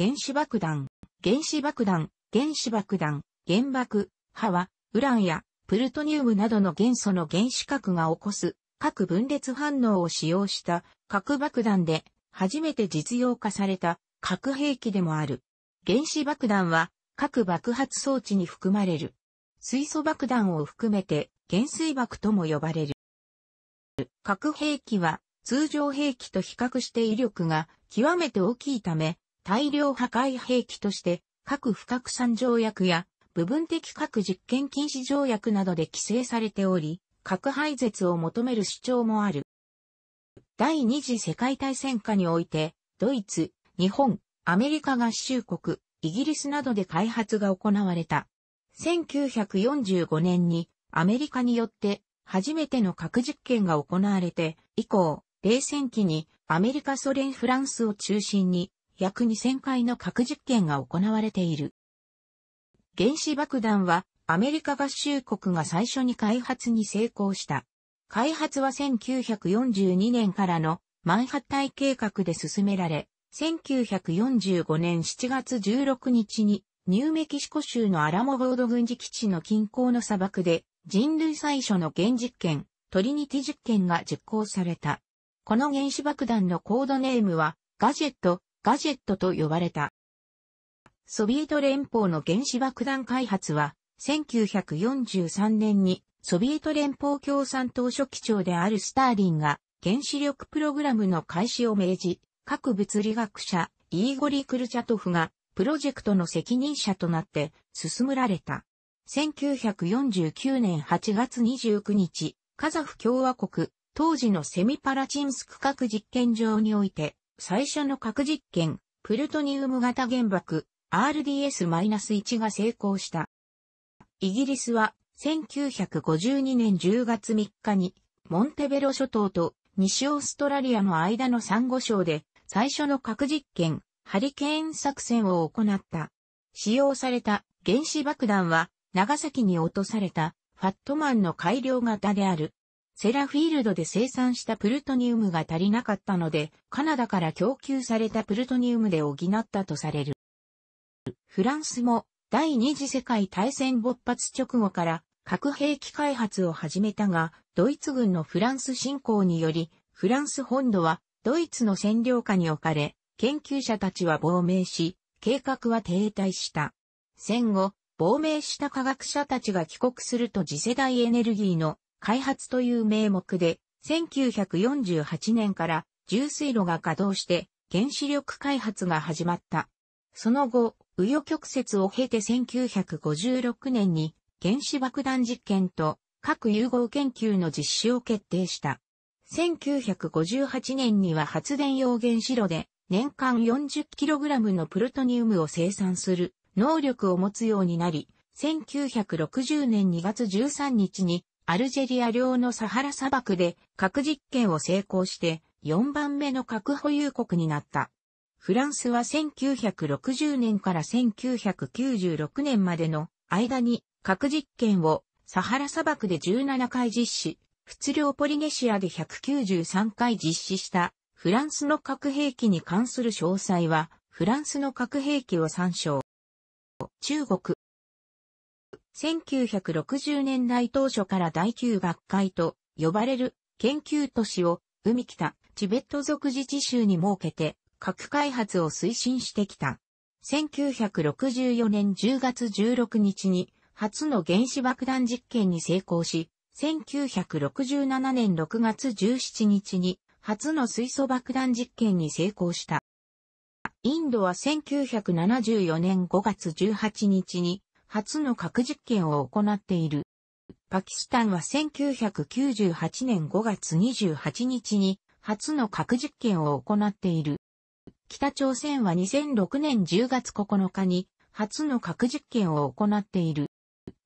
原子爆弾、原子爆弾、原子爆弾、原爆、波は、ウランやプルトニウムなどの元素の原子核が起こす核分裂反応を使用した核爆弾で初めて実用化された核兵器でもある。原子爆弾は核爆発装置に含まれる。水素爆弾を含めて原水爆とも呼ばれる。核兵器は通常兵器と比較して威力が極めて大きいため大量破壊兵器として、核不拡散条約や部分的核実験禁止条約などで規制されており、核廃絶を求める主張もある。第二次世界大戦下において、ドイツ、日本、アメリカ合衆国、イギリスなどで開発が行われた。1945年にアメリカによって初めての核実験が行われて、以降、冷戦期にアメリカソ連フランスを中心に約2000回の核実験が行われている。原子爆弾はアメリカ合衆国が最初に開発に成功した。開発は1942年からのマンハッタイ計画で進められ、1945年7月16日にニューメキシコ州のアラモボード軍事基地の近郊の砂漠で人類最初の原実験、トリニティ実験が実行された。この原子爆弾のコードネームはガジェットガジェットと呼ばれた。ソビエト連邦の原子爆弾開発は、1943年にソビエト連邦共産党書記長であるスターリンが原子力プログラムの開始を命じ、各物理学者、イーゴリ・クルチャトフがプロジェクトの責任者となって進められた。1949年8月29日、カザフ共和国、当時のセミパラチンスク核実験場において、最初の核実験、プルトニウム型原爆 RDS-1 が成功した。イギリスは1952年10月3日にモンテベロ諸島と西オーストラリアの間のサンゴ礁で最初の核実験、ハリケーン作戦を行った。使用された原子爆弾は長崎に落とされたファットマンの改良型であるセラフィールドで生産したプルトニウムが足りなかったので、カナダから供給されたプルトニウムで補ったとされる。フランスも第二次世界大戦勃発直後から核兵器開発を始めたが、ドイツ軍のフランス侵攻により、フランス本土はドイツの占領下に置かれ、研究者たちは亡命し、計画は停滞した。戦後、亡命した科学者たちが帰国すると次世代エネルギーの開発という名目で、1948年から重水炉が稼働して原子力開発が始まった。その後、右余曲折を経て1956年に原子爆弾実験と核融合研究の実施を決定した。1958年には発電用原子炉で年間 40kg のプルトニウムを生産する能力を持つようになり、1960年2月13日にアルジェリア領のサハラ砂漠で核実験を成功して4番目の核保有国になった。フランスは1960年から1996年までの間に核実験をサハラ砂漠で17回実施、仏領ポリネシアで193回実施したフランスの核兵器に関する詳細はフランスの核兵器を参照。中国1960年代当初から第9学会と呼ばれる研究都市を海北チベット族自治州に設けて核開発を推進してきた。1964年10月16日に初の原子爆弾実験に成功し、1967年6月17日に初の水素爆弾実験に成功した。インドは1974年5月18日に初の核実験を行っている。パキスタンは1998年5月28日に初の核実験を行っている。北朝鮮は2006年10月9日に初の核実験を行っている。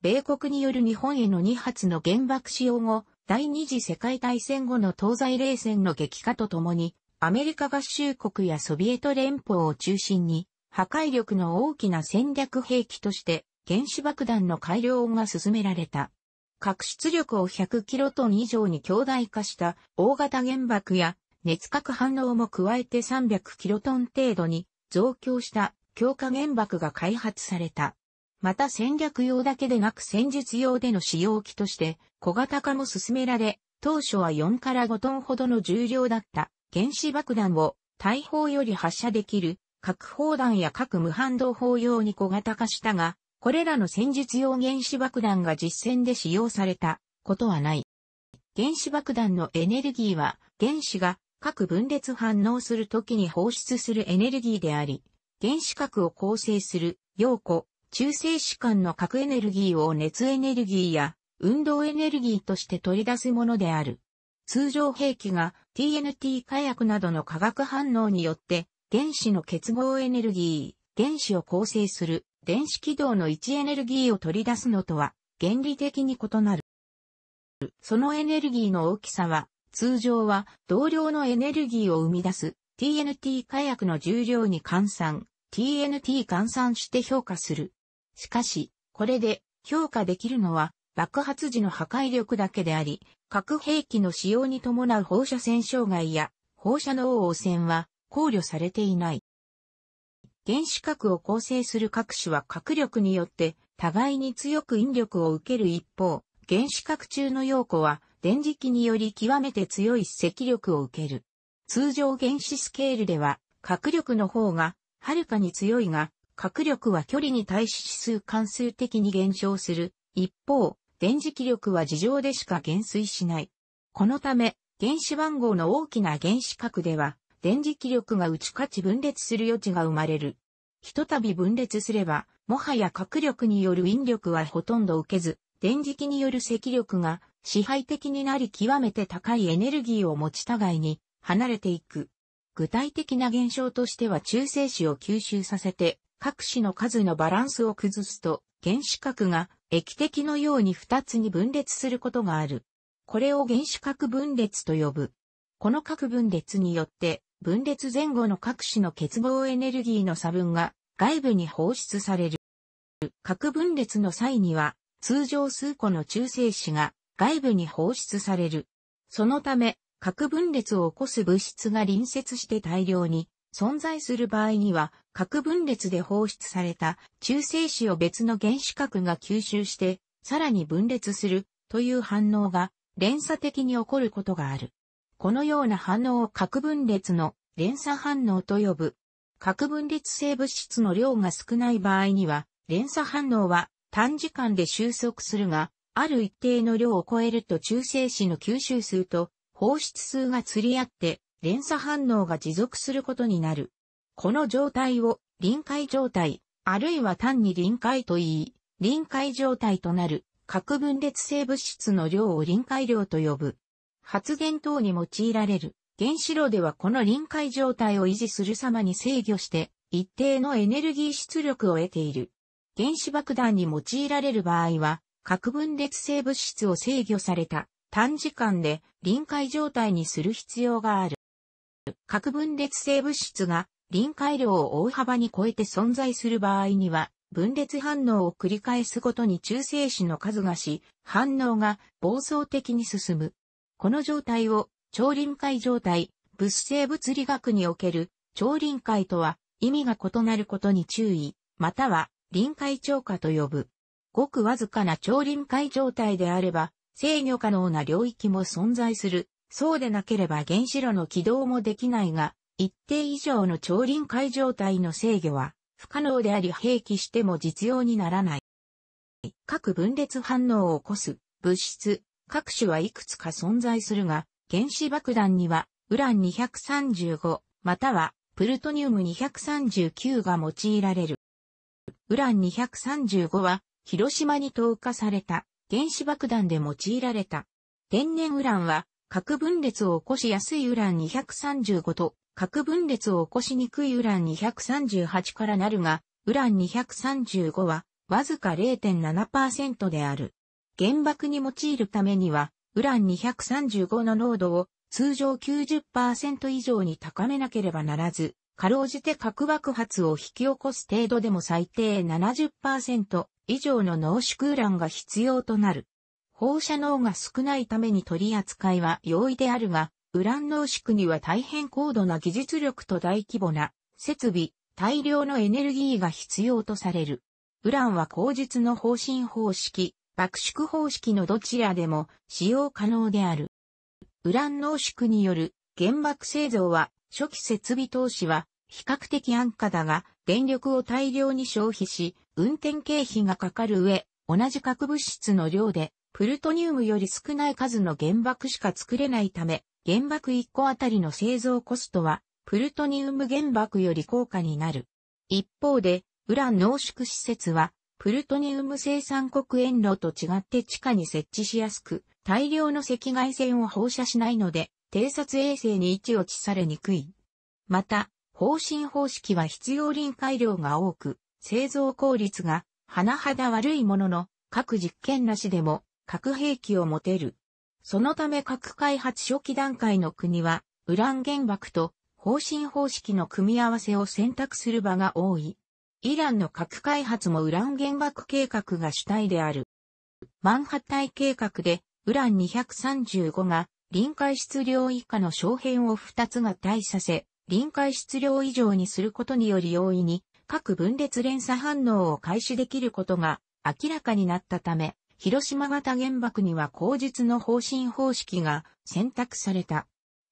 米国による日本への2発の原爆使用後、第二次世界大戦後の東西冷戦の激化とともに、アメリカ合衆国やソビエト連邦を中心に、破壊力の大きな戦略兵器として原子爆弾の改良が進められた。核出力を1 0 0キロトン以上に強大化した大型原爆や熱核反応も加えて3 0 0キロトン程度に増強した強化原爆が開発された。また戦略用だけでなく戦術用での使用機として小型化も進められ、当初は4から5トンほどの重量だった原子爆弾を大砲より発射できる核砲弾や核無反動砲用に小型化したが、これらの戦術用原子爆弾が実戦で使用されたことはない。原子爆弾のエネルギーは原子が核分裂反応するときに放出するエネルギーであり、原子核を構成する陽子、中性子間の核エネルギーを熱エネルギーや運動エネルギーとして取り出すものである。通常兵器が TNT 火薬などの化学反応によって原子の結合エネルギー、原子を構成する電子軌道の位置エネルギーを取り出すのとは原理的に異なる。そのエネルギーの大きさは通常は同量のエネルギーを生み出す TNT 火薬の重量に換算 TNT 換算して評価する。しかし、これで評価できるのは爆発時の破壊力だけであり、核兵器の使用に伴う放射線障害や放射能汚染は考慮されていない。原子核を構成する各種は核力によって互いに強く引力を受ける一方、原子核中の陽子は電磁気により極めて強い積力を受ける。通常原子スケールでは核力の方がはるかに強いが、核力は距離に対し指数関数的に減少する。一方、電磁気力は事情でしか減衰しない。このため、原子番号の大きな原子核では、電磁気力が打ち勝ち分裂する余地が生まれる。ひとたび分裂すれば、もはや核力による引力はほとんど受けず、電磁気による積力が支配的になり極めて高いエネルギーを持ち互いに離れていく。具体的な現象としては中性子を吸収させて、各子の数のバランスを崩すと、原子核が液滴のように二つに分裂することがある。これを原子核分裂と呼ぶ。この核分裂によって分裂前後の各種の結合エネルギーの差分が外部に放出される。核分裂の際には、通常数個の中性子が外部に放出される。そのため、核分裂を起こす物質が隣接して大量に存在する場合には、核分裂で放出された中性子を別の原子核が吸収して、さらに分裂するという反応が連鎖的に起こることがある。このような反応を核分裂の連鎖反応と呼ぶ。核分裂性物質の量が少ない場合には、連鎖反応は短時間で収束するが、ある一定の量を超えると中性子の吸収数と放出数が釣り合って連鎖反応が持続することになる。この状態を臨界状態、あるいは単に臨界と言い、臨界状態となる核分裂性物質の量を臨界量と呼ぶ。発電等に用いられる。原子炉ではこの臨界状態を維持する様に制御して、一定のエネルギー出力を得ている。原子爆弾に用いられる場合は、核分裂性物質を制御された短時間で臨界状態にする必要がある。核分裂性物質が臨界量を大幅に超えて存在する場合には、分裂反応を繰り返すごとに中性子の数がし、反応が暴走的に進む。この状態を超臨界状態、物性物理学における超臨界とは意味が異なることに注意、または臨界超過と呼ぶ。ごくわずかな超臨界状態であれば制御可能な領域も存在する。そうでなければ原子炉の起動もできないが、一定以上の超臨界状態の制御は不可能であり併記しても実用にならない。各分裂反応を起こす物質、各種はいくつか存在するが、原子爆弾には、ウラン235、または、プルトニウム239が用いられる。ウラン235は、広島に投下された原子爆弾で用いられた。天然ウランは、核分裂を起こしやすいウラン235と、核分裂を起こしにくいウラン238からなるが、ウラン235は、わずか0.7%である。原爆に用いるためには、ウラン235の濃度を通常90%以上に高めなければならず、かろうじて核爆発を引き起こす程度でも最低70%以上の濃縮ウランが必要となる。放射能が少ないために取り扱いは容易であるが、ウラン濃縮には大変高度な技術力と大規模な設備、大量のエネルギーが必要とされる。ウランは口実の方針方式、爆縮方式のどちらでも使用可能である。ウラン濃縮による原爆製造は初期設備投資は比較的安価だが電力を大量に消費し運転経費がかかる上同じ核物質の量でプルトニウムより少ない数の原爆しか作れないため原爆1個あたりの製造コストはプルトニウム原爆より高価になる。一方でウラン濃縮施設はプルトニウム生産国遠炉と違って地下に設置しやすく、大量の赤外線を放射しないので、偵察衛星に位置をちされにくい。また、方針方式は必要臨界量が多く、製造効率が、甚だ悪いものの、各実験なしでも、核兵器を持てる。そのため核開発初期段階の国は、ウラン原爆と方針方式の組み合わせを選択する場が多い。イランの核開発もウラン原爆計画が主体である。マンハッタイ計画で、ウラン235が臨界質量以下の小片を2つが対させ、臨界質量以上にすることにより容易に核分裂連鎖反応を開始できることが明らかになったため、広島型原爆には口述の方針方式が選択された。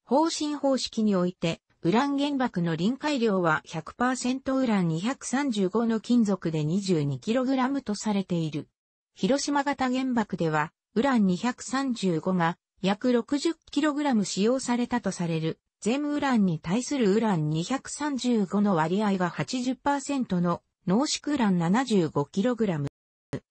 方針方式においてウラン原爆の臨界量は100%ウラン235の金属で 22kg とされている。広島型原爆では、ウラン235が約 60kg 使用されたとされる。全ウランに対するウラン235の割合が80%の濃縮ウラン 75kg。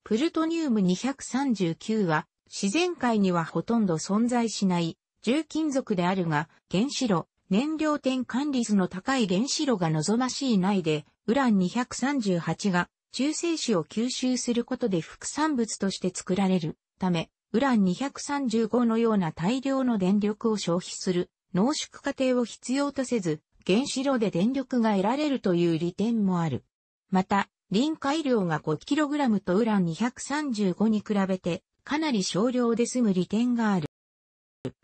プルトニウム239は自然界にはほとんど存在しない重金属であるが、原子炉、燃料点管理率の高い原子炉が望ましい内で、ウラン238が中性子を吸収することで副産物として作られるため、ウラン235のような大量の電力を消費する濃縮過程を必要とせず、原子炉で電力が得られるという利点もある。また、臨界量が 5kg とウラン235に比べて、かなり少量で済む利点がある。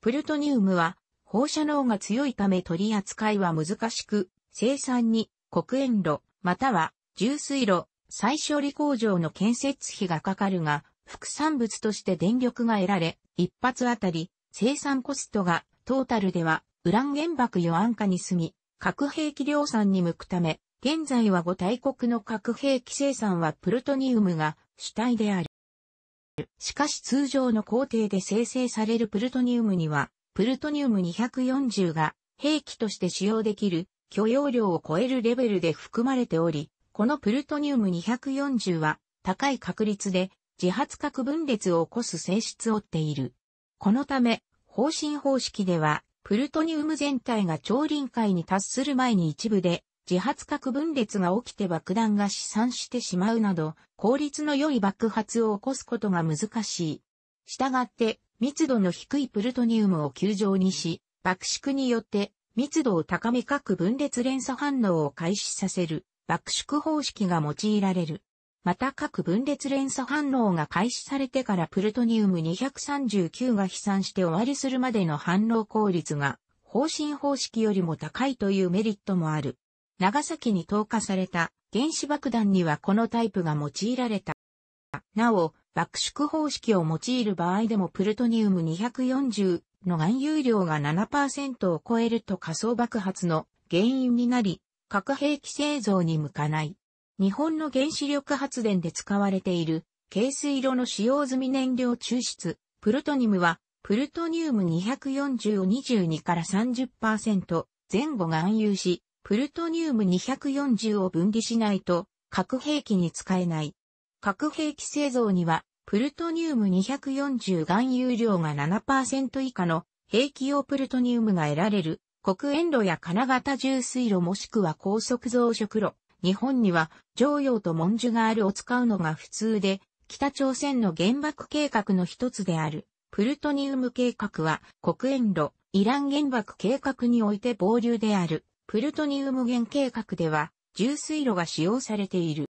プルトニウムは放射能が強いため取り扱いは難しく、生産に黒煙炉、または重水炉、再処理工場の建設費がかかるが、副産物として電力が得られ、一発あたり生産コストがトータルではウラン原爆予安化に住み、核兵器量産に向くため、現在は5大国の核兵器生産はプルトニウムが主体である。しかし通常の工程で生成されるプルトニウムにはプルトニウム240が兵器として使用できる許容量を超えるレベルで含まれており、このプルトニウム240は高い確率で自発核分裂を起こす性質を負っている。このため、方針方式では、プルトニウム全体が超臨界に達する前に一部で自発核分裂が起きて爆弾が試産してしまうなど、効率の良い爆発を起こすことが難しい。したがって、密度の低いプルトニウムを球状にし、爆縮によって密度を高め各分裂連鎖反応を開始させる爆縮方式が用いられる。また各分裂連鎖反応が開始されてからプルトニウム239が飛散して終わりするまでの反応効率が方針方式よりも高いというメリットもある。長崎に投下された原子爆弾にはこのタイプが用いられた。なお、爆縮方式を用いる場合でもプルトニウム240の含有量が7%を超えると仮想爆発の原因になり、核兵器製造に向かない。日本の原子力発電で使われている、軽水炉の使用済み燃料抽出、プルトニウムは、プルトニウム240を22から30%前後が含有し、プルトニウム240を分離しないと核兵器に使えない。核兵器製造には、プルトニウム240含有量が7%以下の兵器用プルトニウムが得られる黒煙炉や金型重水炉もしくは高速増殖炉。日本には常用と文殊があるを使うのが普通で、北朝鮮の原爆計画の一つである。プルトニウム計画は黒煙炉、イラン原爆計画において傍流である。プルトニウム原計画では、重水炉が使用されている。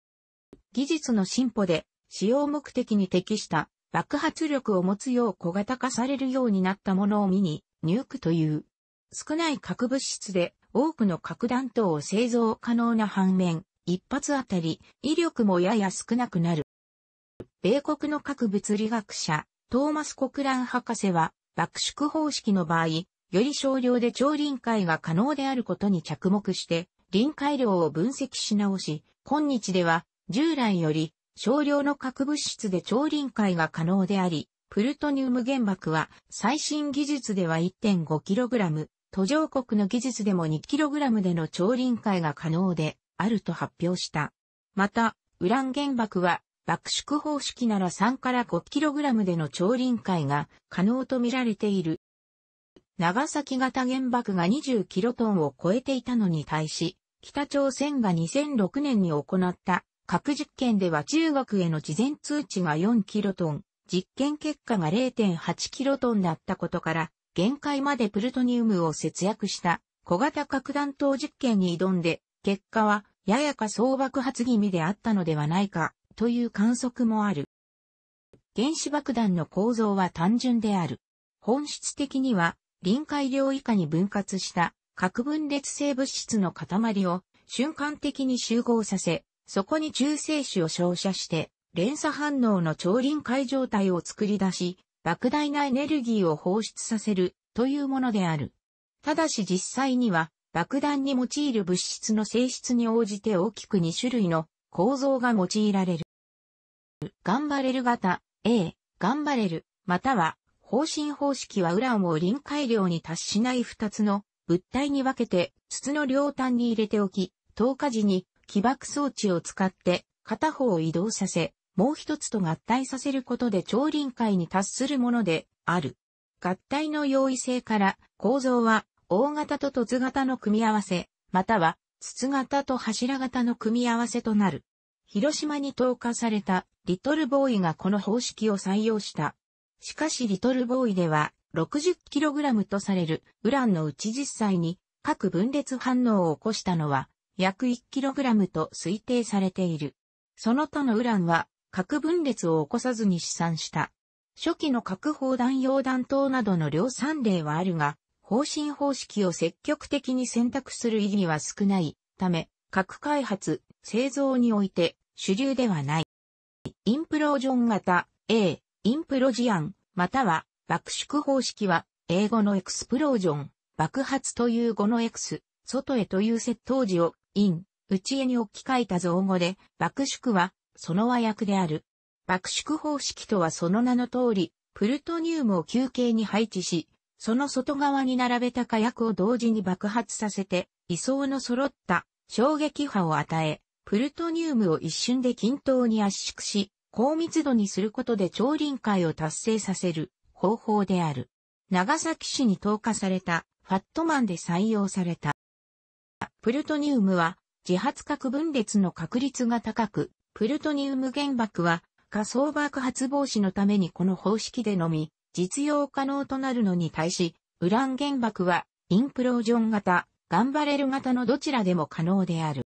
技術の進歩で使用目的に適した爆発力を持つよう小型化されるようになったものを見に、ニュークという。少ない核物質で多くの核弾頭を製造可能な反面、一発あたり威力もやや少なくなる。米国の核物理学者、トーマス・コクラン博士は、爆縮方式の場合、より少量で超臨界が可能であることに着目して、臨界量を分析し直し、今日では従来より少量の核物質で超臨界が可能であり、プルトニウム原爆は最新技術では 1.5kg、途上国の技術でも 2kg での超臨界が可能であると発表した。また、ウラン原爆は爆縮方式なら3から 5kg での超臨界が可能とみられている。長崎型原爆が 20kg を超えていたのに対し、北朝鮮が2006年に行った核実験では中国への事前通知が4キロトン、実験結果が0.8キロトンだったことから、限界までプルトニウムを節約した小型核弾頭実験に挑んで、結果はややか総爆発気味であったのではないかという観測もある。原子爆弾の構造は単純である。本質的には臨界量以下に分割した核分裂性物質の塊を瞬間的に集合させ、そこに中性子を照射して、連鎖反応の超臨界状態を作り出し、莫大なエネルギーを放出させるというものである。ただし実際には爆弾に用いる物質の性質に応じて大きく2種類の構造が用いられる。ガンバレル型 A、ガンバレル、または方針方式はウランを臨界量に達しない2つの物体に分けて筒の両端に入れておき、透過時に起爆装置を使って片方を移動させ、もう一つと合体させることで超臨界に達するものである。合体の容易性から構造は大型と凸型の組み合わせ、または筒型と柱型の組み合わせとなる。広島に投下されたリトルボーイがこの方式を採用した。しかしリトルボーイでは 60kg とされるウランのうち実際に各分裂反応を起こしたのは約 1kg と推定されている。その他のウランは核分裂を起こさずに試算した。初期の核砲弾用弾頭などの量産例はあるが、方針方式を積極的に選択する意義は少ないため、核開発、製造において主流ではない。インプロージョン型 A、インプロジアン、または爆縮方式は、英語のエクスプロージョン、爆発という語の X、外へという説。頭時を因、内絵に置き換えた造語で、爆縮は、その和訳である。爆縮方式とはその名の通り、プルトニウムを球形に配置し、その外側に並べた火薬を同時に爆発させて、位相の揃った衝撃波を与え、プルトニウムを一瞬で均等に圧縮し、高密度にすることで超臨界を達成させる方法である。長崎市に投下されたファットマンで採用された。プルトニウムは自発核分裂の確率が高く、プルトニウム原爆は仮想爆発防止のためにこの方式でのみ実用可能となるのに対し、ウラン原爆はインプロージョン型、ガンバレル型のどちらでも可能である。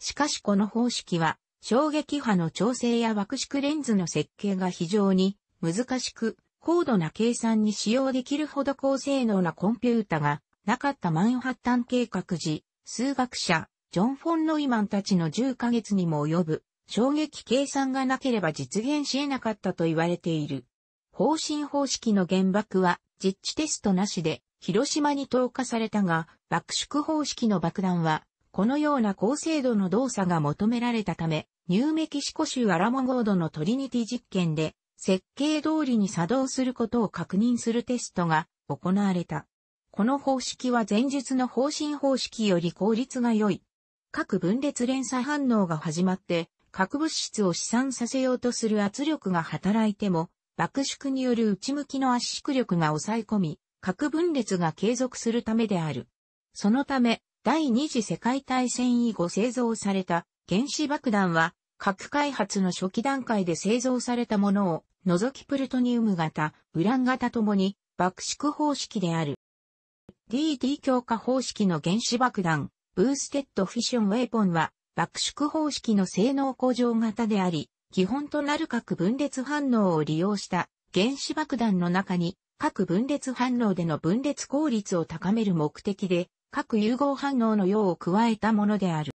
しかしこの方式は衝撃波の調整や爆縮レンズの設計が非常に難しく、高度な計算に使用できるほど高性能なコンピュータがなかったマンハッタン計画時、数学者、ジョン・フォン・ノイマンたちの10ヶ月にも及ぶ、衝撃計算がなければ実現し得なかったと言われている。方針方式の原爆は、実地テストなしで、広島に投下されたが、爆縮方式の爆弾は、このような高精度の動作が求められたため、ニューメキシコ州アラモゴードのトリニティ実験で、設計通りに作動することを確認するテストが行われた。この方式は前述の方針方式より効率が良い。各分裂連鎖反応が始まって、核物質を試算させようとする圧力が働いても、爆縮による内向きの圧縮力が抑え込み、核分裂が継続するためである。そのため、第二次世界大戦以後製造された原子爆弾は、核開発の初期段階で製造されたものを、除きプルトニウム型、ウラン型ともに、爆縮方式である。DD 強化方式の原子爆弾、ブーステッドフィションウェポンは、爆縮方式の性能向上型であり、基本となる核分裂反応を利用した原子爆弾の中に、核分裂反応での分裂効率を高める目的で、核融合反応の用を加えたものである。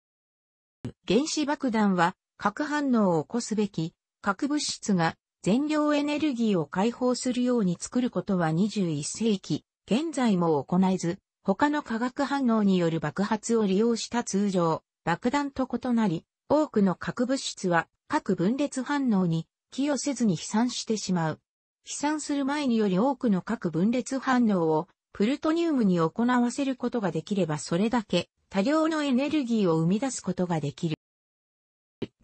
原子爆弾は、核反応を起こすべき、核物質が全量エネルギーを解放するように作ることは21世紀、現在も行えず、他の化学反応による爆発を利用した通常、爆弾と異なり、多くの核物質は核分裂反応に寄与せずに飛散してしまう。飛散する前により多くの核分裂反応をプルトニウムに行わせることができればそれだけ多量のエネルギーを生み出すことができる。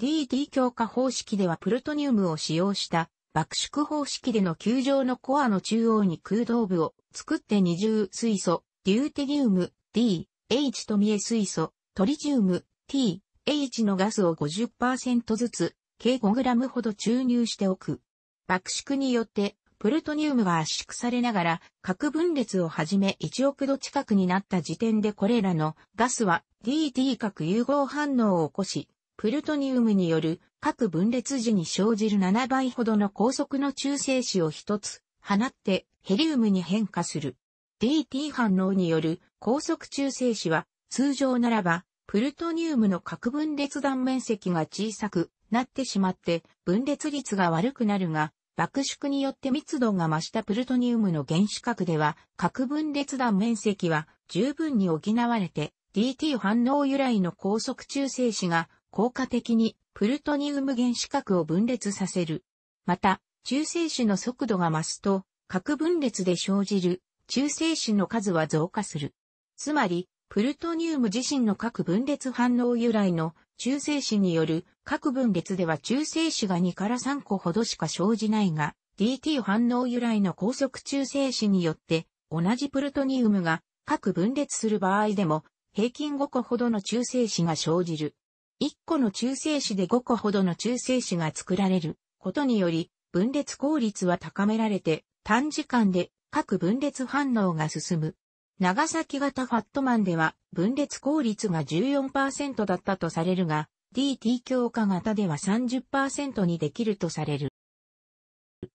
DT 強化方式ではプルトニウムを使用した爆縮方式での球状のコアの中央に空洞部を作って二重水素、デューテリウム、D、H と見え水素、トリチウム、T、H のガスを50%ずつ、計 5g ほど注入しておく。爆縮によって、プルトニウムが圧縮されながら、核分裂をはじめ1億度近くになった時点でこれらのガスは DT 核融合反応を起こし、プルトニウムによる核分裂時に生じる7倍ほどの高速の中性子を一つ放ってヘリウムに変化する。DT 反応による高速中性子は通常ならばプルトニウムの核分裂断面積が小さくなってしまって分裂率が悪くなるが爆縮によって密度が増したプルトニウムの原子核では核分裂断面積は十分に補われて DT 反応由来の高速中性子が効果的にプルトニウム原子核を分裂させる。また、中性子の速度が増すと、核分裂で生じる中性子の数は増加する。つまり、プルトニウム自身の核分裂反応由来の中性子による核分裂では中性子が2から3個ほどしか生じないが、DT 反応由来の高速中性子によって同じプルトニウムが核分裂する場合でも平均5個ほどの中性子が生じる。1個の中性子で5個ほどの中性子が作られることにより分裂効率は高められて、短時間で各分裂反応が進む。長崎型ファットマンでは分裂効率が14%だったとされるが、DT 強化型では30%にできるとされる。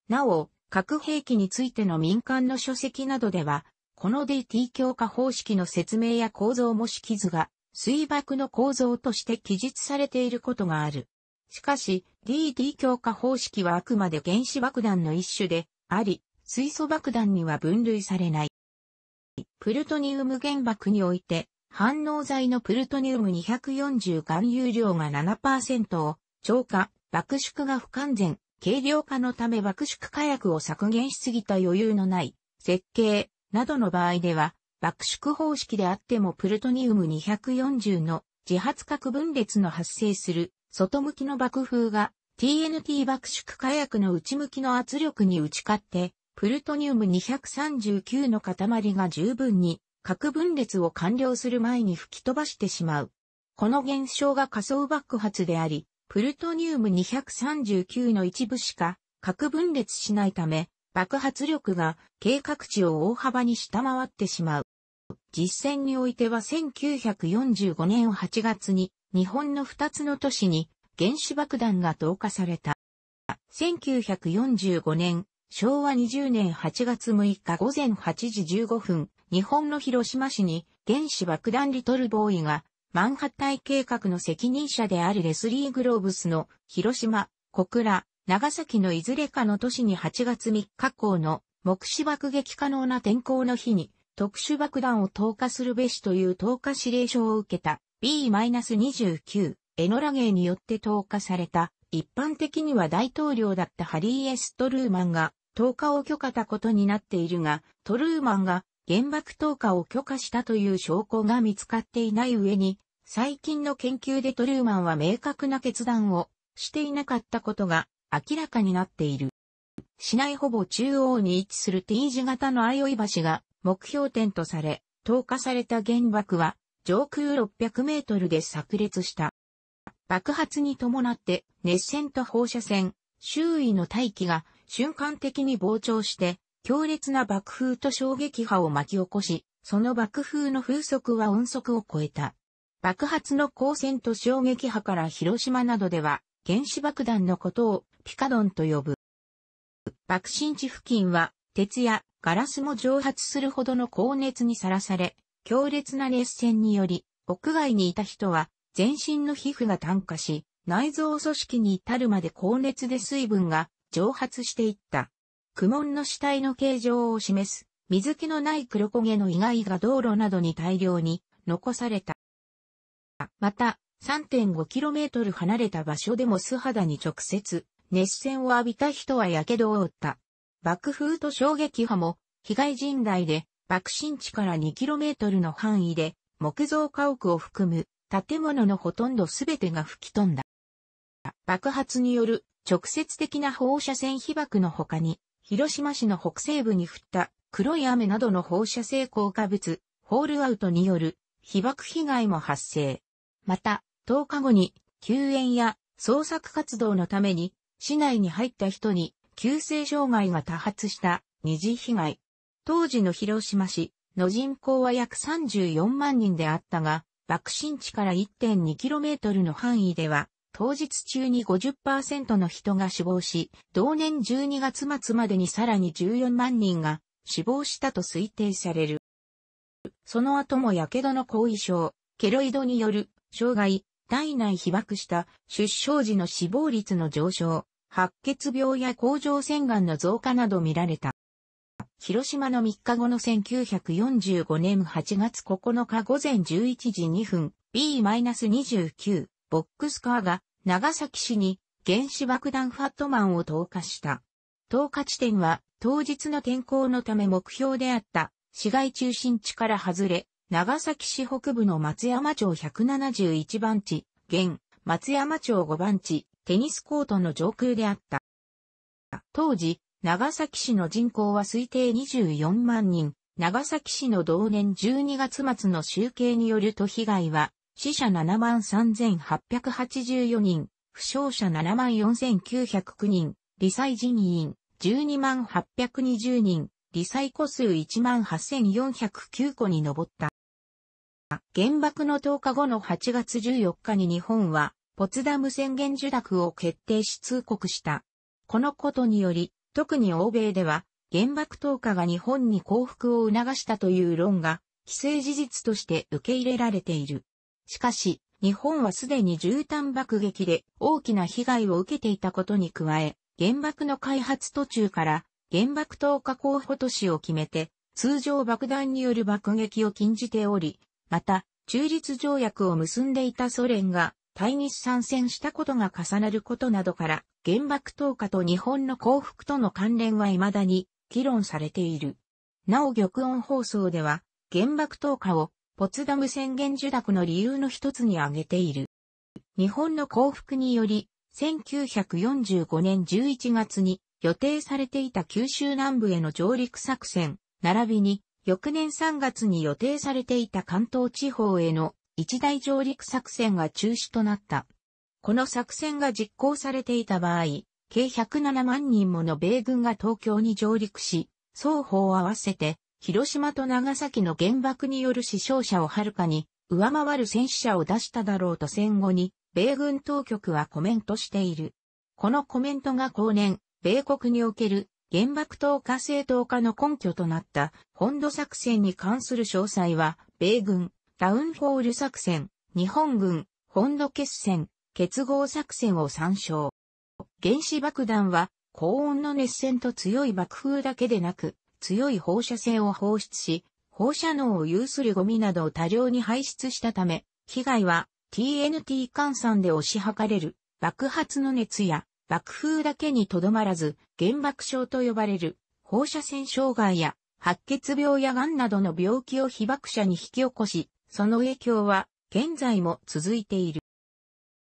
なお、核兵器についての民間の書籍などでは、この DT 強化方式の説明や構造も式図が水爆の構造として記述されていることがある。しかし、d t 強化方式はあくまで原子爆弾の一種であり、水素爆弾には分類されない。プルトニウム原爆において、反応剤のプルトニウム240含有量が7%を超過、爆縮が不完全、軽量化のため爆縮火薬を削減しすぎた余裕のない、設計、などの場合では、爆縮方式であってもプルトニウム240の自発核分裂の発生する外向きの爆風が TNT 爆縮火薬の内向きの圧力に打ち勝って、プルトニウム239の塊が十分に核分裂を完了する前に吹き飛ばしてしまう。この現象が仮想爆発であり、プルトニウム239の一部しか核分裂しないため、爆発力が計画値を大幅に下回ってしまう。実戦においては1945年8月に日本の2つの都市に原子爆弾が投下された。1945年、昭和20年8月6日午前8時15分、日本の広島市に原子爆弾リトルボーイがマンハッタイ計画の責任者であるレスリー・グローブスの広島、小倉、長崎のいずれかの都市に8月3日港の目視爆撃可能な天候の日に特殊爆弾を投下するべしという投下指令書を受けた B-29、エノラゲーによって投下された、一般的には大統領だったハリー・エストルーマンが投下を許可たことになっているが、トルーマンが原爆投下を許可したという証拠が見つかっていない上に、最近の研究でトルーマンは明確な決断をしていなかったことが明らかになっている。市内ほぼ中央に位置する T 字型の相い橋が目標点とされ、投下された原爆は上空600メートルで炸裂した。爆発に伴って熱線と放射線、周囲の大気が瞬間的に膨張して、強烈な爆風と衝撃波を巻き起こし、その爆風の風速は音速を超えた。爆発の光線と衝撃波から広島などでは原子爆弾のことをピカドンと呼ぶ。爆心地付近は鉄やガラスも蒸発するほどの高熱にさらされ、強烈な熱線により、屋外にいた人は、全身の皮膚が炭化し、内臓組織に至るまで高熱で水分が蒸発していった。苦悶の死体の形状を示す、水気のない黒焦げの意外が道路などに大量に残された。また、3.5km 離れた場所でも素肌に直接、熱線を浴びた人は火傷を負った。爆風と衝撃波も、被害甚大で、爆心地から 2km の範囲で木造家屋を含む建物のほとんどすべてが吹き飛んだ。爆発による直接的な放射線被爆の他に、広島市の北西部に降った黒い雨などの放射性効果物、ホールアウトによる被爆被害も発生。また、10日後に救援や捜索活動のために市内に入った人に急性障害が多発した二次被害。当時の広島市の人口は約34万人であったが、爆心地から 1.2km の範囲では、当日中に50%の人が死亡し、同年12月末までにさらに14万人が死亡したと推定される。その後も火傷の後遺症、ケロイドによる障害、体内被爆した出生時の死亡率の上昇、白血病や甲状腺がんの増加など見られた。広島の3日後の1945年8月9日午前11時2分 B-29 ボックスカーが長崎市に原子爆弾ファットマンを投下した。投下地点は当日の天候のため目標であった市街中心地から外れ、長崎市北部の松山町171番地、現松山町5番地、テニスコートの上空であった。当時、長崎市の人口は推定24万人、長崎市の同年12月末の集計によると被害は、死者7万3884人、負傷者7万4909人、理災人員12万820人、理災個数1万8409個に上った。原爆の10日後の8月14日に日本は、ポツダム宣言受諾を決定し通告した。このことにより、特に欧米では、原爆投下が日本に降伏を促したという論が、既成事実として受け入れられている。しかし、日本はすでに絨毯爆撃で大きな被害を受けていたことに加え、原爆の開発途中から原爆投下候補都市を決めて、通常爆弾による爆撃を禁じており、また、中立条約を結んでいたソ連が対日参戦したことが重なることなどから、原爆投下と日本の幸福との関連は未だに議論されている。なお玉音放送では、原爆投下をポツダム宣言受諾の理由の一つに挙げている。日本の降伏により、1945年11月に予定されていた九州南部への上陸作戦、並びに翌年3月に予定されていた関東地方への一大上陸作戦が中止となった。この作戦が実行されていた場合、計107万人もの米軍が東京に上陸し、双方合わせて、広島と長崎の原爆による死傷者をはるかに上回る戦死者を出しただろうと戦後に、米軍当局はコメントしている。このコメントが後年、米国における原爆投下正当化の根拠となった本土作戦に関する詳細は、米軍、ダウンフォール作戦、日本軍、本土決戦、結合作戦を参照。原子爆弾は高温の熱線と強い爆風だけでなく、強い放射線を放出し、放射能を有するゴミなどを多量に排出したため、被害は TNT 換算で押し量れる爆発の熱や爆風だけにとどまらず、原爆症と呼ばれる放射線障害や白血病や癌などの病気を被爆者に引き起こし、その影響は現在も続いている。